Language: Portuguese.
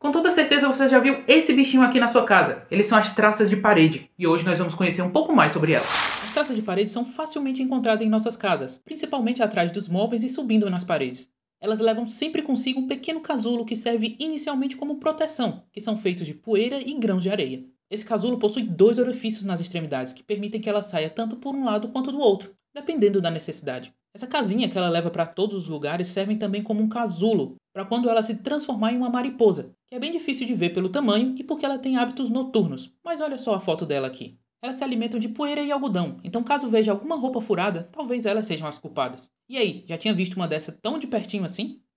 Com toda certeza você já viu esse bichinho aqui na sua casa. Eles são as traças de parede, e hoje nós vamos conhecer um pouco mais sobre elas. As traças de parede são facilmente encontradas em nossas casas, principalmente atrás dos móveis e subindo nas paredes. Elas levam sempre consigo um pequeno casulo que serve inicialmente como proteção, que são feitos de poeira e grãos de areia. Esse casulo possui dois orifícios nas extremidades que permitem que ela saia tanto por um lado quanto do outro, dependendo da necessidade. Essa casinha que ela leva para todos os lugares serve também como um casulo para quando ela se transformar em uma mariposa, que é bem difícil de ver pelo tamanho e porque ela tem hábitos noturnos. Mas olha só a foto dela aqui. Elas se alimentam de poeira e algodão, então caso veja alguma roupa furada, talvez elas sejam as culpadas. E aí, já tinha visto uma dessa tão de pertinho assim?